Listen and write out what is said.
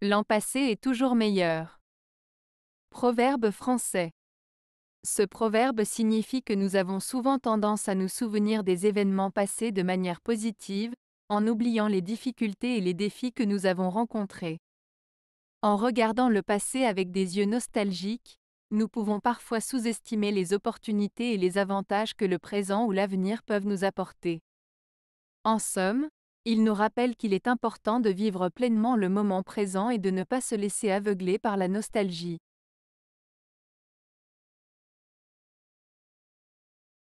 L'an passé est toujours meilleur. Proverbe français. Ce proverbe signifie que nous avons souvent tendance à nous souvenir des événements passés de manière positive, en oubliant les difficultés et les défis que nous avons rencontrés. En regardant le passé avec des yeux nostalgiques, nous pouvons parfois sous-estimer les opportunités et les avantages que le présent ou l'avenir peuvent nous apporter. En somme, il nous rappelle qu'il est important de vivre pleinement le moment présent et de ne pas se laisser aveugler par la nostalgie.